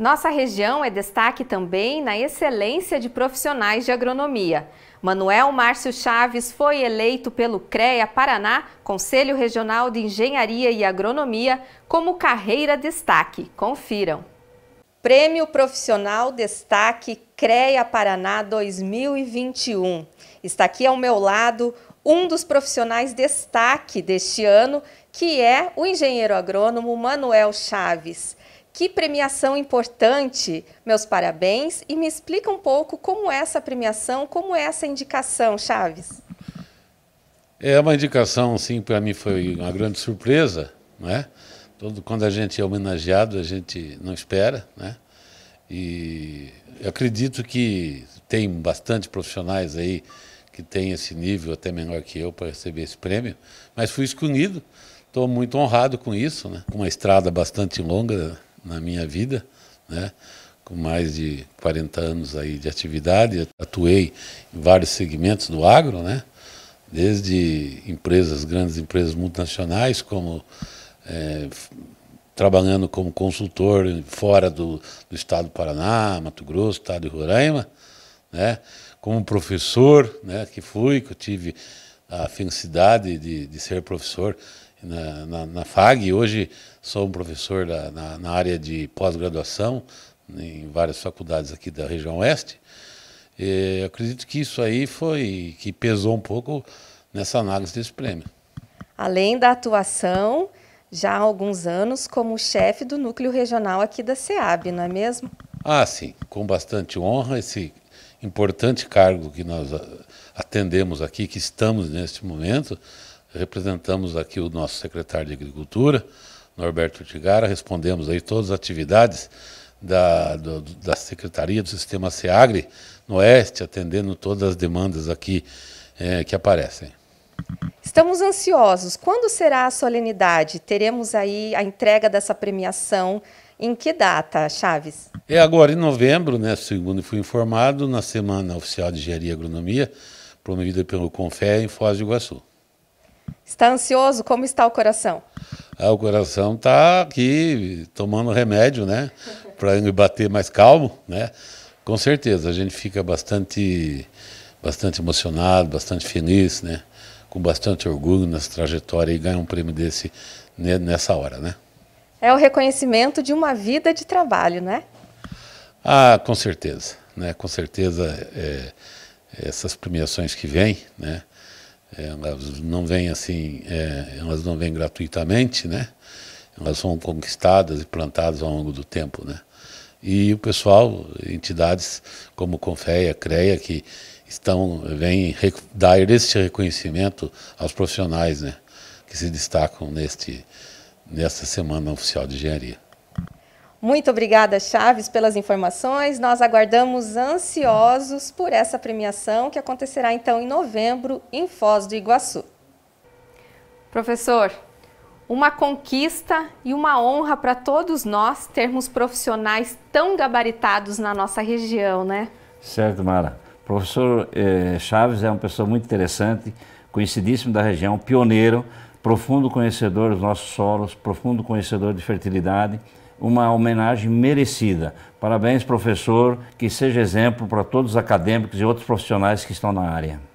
Nossa região é destaque também na excelência de profissionais de agronomia. Manuel Márcio Chaves foi eleito pelo CREA Paraná, Conselho Regional de Engenharia e Agronomia, como carreira destaque. Confiram. Prêmio Profissional Destaque CREA Paraná 2021. Está aqui ao meu lado um dos profissionais destaque deste ano, que é o engenheiro agrônomo Manuel Chaves. Que premiação importante! Meus parabéns e me explica um pouco como é essa premiação, como é essa indicação, Chaves. É uma indicação, sim, para mim foi uma grande surpresa, né? Todo, quando a gente é homenageado, a gente não espera, né? E acredito que tem bastante profissionais aí que tem esse nível até menor que eu para receber esse prêmio, mas fui escolhido. Estou muito honrado com isso, né? Uma estrada bastante longa na minha vida, né? com mais de 40 anos aí de atividade, atuei em vários segmentos do agro, né? desde empresas, grandes empresas multinacionais, como é, trabalhando como consultor fora do, do estado do Paraná, Mato Grosso, estado de Roraima, né? como professor, né? que fui, que eu tive a felicidade de, de ser professor na, na, na FAG. Hoje sou um professor da, na, na área de pós-graduação em várias faculdades aqui da região oeste. E acredito que isso aí foi que pesou um pouco nessa análise desse prêmio. Além da atuação, já há alguns anos como chefe do núcleo regional aqui da SEAB, não é mesmo? Ah, sim, com bastante honra esse importante cargo que nós atendemos aqui, que estamos neste momento, representamos aqui o nosso secretário de Agricultura, Norberto Tigara, respondemos aí todas as atividades da, do, da Secretaria do Sistema SEAGRE no Oeste, atendendo todas as demandas aqui é, que aparecem. Estamos ansiosos. Quando será a solenidade? Teremos aí a entrega dessa premiação. Em que data, Chaves? É agora em novembro, né, segundo fui informado, na Semana Oficial de Engenharia e Agronomia, promovida pelo Confé em Foz do Iguaçu. Está ansioso? Como está o coração? Ah, o coração está aqui tomando remédio, né? Para ir bater mais calmo, né? Com certeza, a gente fica bastante, bastante emocionado, bastante feliz, né? Com bastante orgulho nessa trajetória e ganhar um prêmio desse nessa hora, né? É o reconhecimento de uma vida de trabalho, né? Ah, com certeza, né? Com certeza é, é essas premiações que vêm, né? É, elas não vêm assim, é, elas não vêm gratuitamente, né? Elas são conquistadas e plantadas ao longo do tempo, né? E o pessoal, entidades como Confeia, Creia que estão, vêm dar este reconhecimento aos profissionais, né? Que se destacam neste, nesta Semana Oficial de Engenharia. Muito obrigada, Chaves, pelas informações. Nós aguardamos ansiosos por essa premiação que acontecerá então em novembro em Foz do Iguaçu. Professor, uma conquista e uma honra para todos nós termos profissionais tão gabaritados na nossa região, né? Certo, Mara. O professor eh, Chaves é uma pessoa muito interessante, conhecidíssimo da região, pioneiro, profundo conhecedor dos nossos solos, profundo conhecedor de fertilidade uma homenagem merecida. Parabéns, professor, que seja exemplo para todos os acadêmicos e outros profissionais que estão na área.